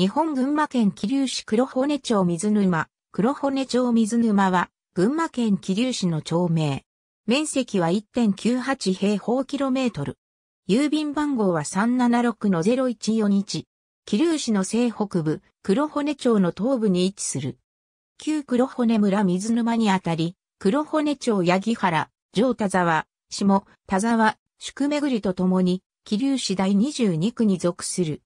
日本群馬県桐生市黒骨町水沼、黒骨町水沼は、群馬県桐生市の町名。面積は1.98平方キロメートル。郵便番号は376-0141。桐生市の西北部、黒骨町の東部に位置する。旧黒骨村水沼にあたり、黒骨町八木原、城田沢、下田沢、宿巡りとともに、桐生市第22区に属する。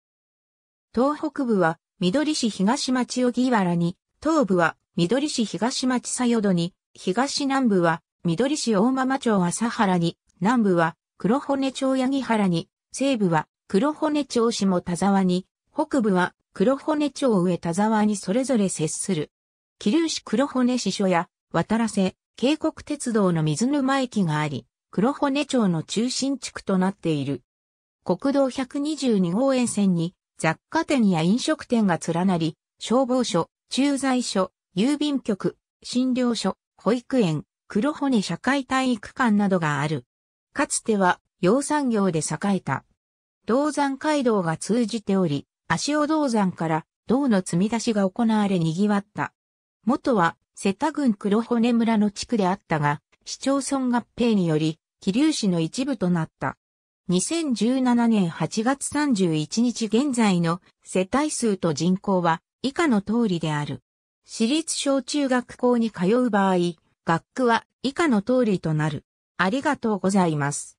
東北部は緑市東町荻原に、東部は緑市東町佐淀に、東南部は緑市大間町朝原に、南部は黒骨町八木原に、西部は黒骨町下田沢に、北部は黒骨町上田沢にそれぞれ接する。桐生市黒骨支所や渡らせ、渓谷鉄道の水沼駅があり、黒骨町の中心地区となっている。国道122号沿線に雑貨店や飲食店が連なり、消防署、駐在所、郵便局、診療所、保育園、黒骨社会体育館などがある。かつては養蚕業で栄えた。銅山街道が通じており、足尾銅山から銅の積み出しが行われ賑わった。元は瀬田郡黒骨村の地区であったが、市町村合併により、桐生市の一部となった。2017年8月31日現在の世帯数と人口は以下の通りである。私立小中学校に通う場合、学区は以下の通りとなる。ありがとうございます。